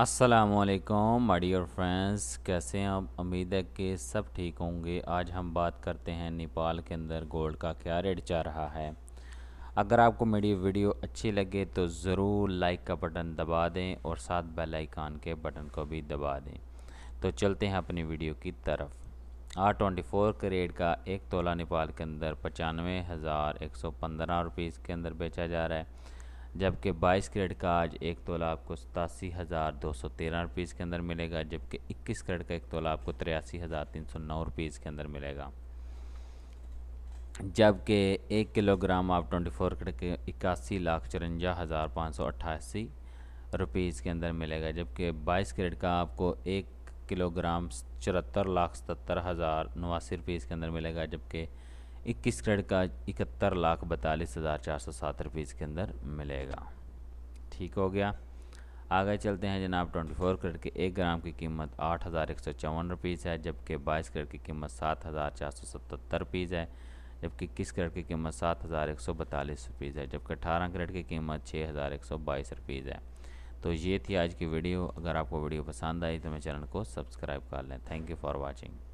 असलकम my dear friends कैसे हैं आप उम्मीद है कि सब ठीक होंगे आज हम बात करते हैं नेपाल के अंदर गोल्ड का क्या रेट जा रहा है अगर आपको मेरी वीडियो अच्छी लगे तो ज़रूर लाइक का बटन दबा दें और साथ बेल आइकन के बटन को भी दबा दें तो चलते हैं अपनी वीडियो की तरफ आर ट्वेंटी फोर के रेट का एक तोला नेपाल के अंदर पचानवे हज़ार एक सौ पंद्रह रुपीज़ के अंदर बेचा जा रहा है जबकि 22 करेट का आज एक तोला आपको सतासी हज़ार दो सौ तेरह रुपीज़ के अंदर मिलेगा जबकि 21 करेट का एक तोला आपको तिरासी हज़ार तीन सौ नौ रुपीज़ के अंदर मिलेगा जबकि एक किलोग्राम आप 24 करेट के इक्यासी लाख चुरंजा हज़ार पाँच सौ अट्ठासी रुपीज़ के अंदर मिलेगा जबकि 22 करेट का आपको एक किलोग्राम चौहत्तर लाख सतर हज़ार नवासी रुपीज़ के अंदर मिलेगा जबकि इक्कीस क्रेडिट का इकहत्तर लाख बतालीस हज़ार चार सौ सात रुपये के अंदर मिलेगा ठीक हो गया आगे चलते हैं जनाब 24 करेट के एक ग्राम की कीमत आठ हज़ार एक सौ चौवन रुपीज़ है जबकि बाईस करेट की कीमत सात हज़ार चार सौ सतहत्तर रुपीज़ है जबकि इक्कीस करेट की कीमत सात हज़ार एक सौ बतालीस रुपीज़ है जबकि अठारह करेट की कीमत छः हज़ार एक सौ बाईस रुपीज़ है तो ये थी आज की वीडियो अगर आपको वीडियो पसंद आई तो मेरे चैनल को सब्सक्राइब कर लें थैंक यू फॉर वॉचिंग